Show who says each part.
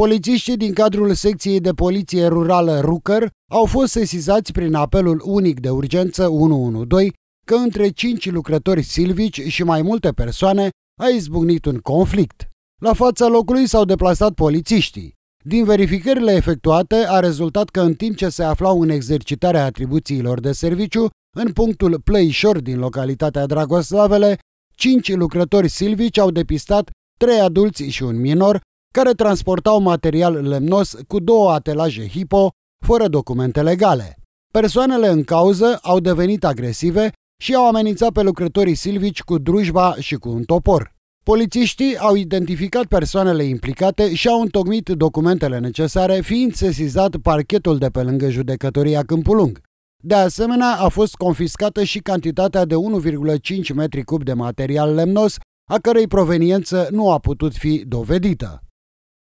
Speaker 1: Polițiștii din cadrul secției de poliție rurală Rucăr au fost sesizați prin apelul unic de urgență 112 că între cinci lucrători silvici și mai multe persoane a izbucnit un conflict. La fața locului s-au deplasat polițiștii. Din verificările efectuate a rezultat că în timp ce se aflau în exercitarea atribuțiilor de serviciu, în punctul Plăișor din localitatea Dragoslavele, cinci lucrători silvici au depistat trei adulți și un minor care transportau material lemnos cu două atelaje hipo, fără documente legale. Persoanele în cauză au devenit agresive și au amenințat pe lucrătorii silvici cu drujba și cu un topor. Polițiștii au identificat persoanele implicate și au întocmit documentele necesare, fiind sesizat parchetul de pe lângă judecătoria Câmpulung. De asemenea, a fost confiscată și cantitatea de 1,5 metri cub de material lemnos, a cărei proveniență nu a putut fi dovedită.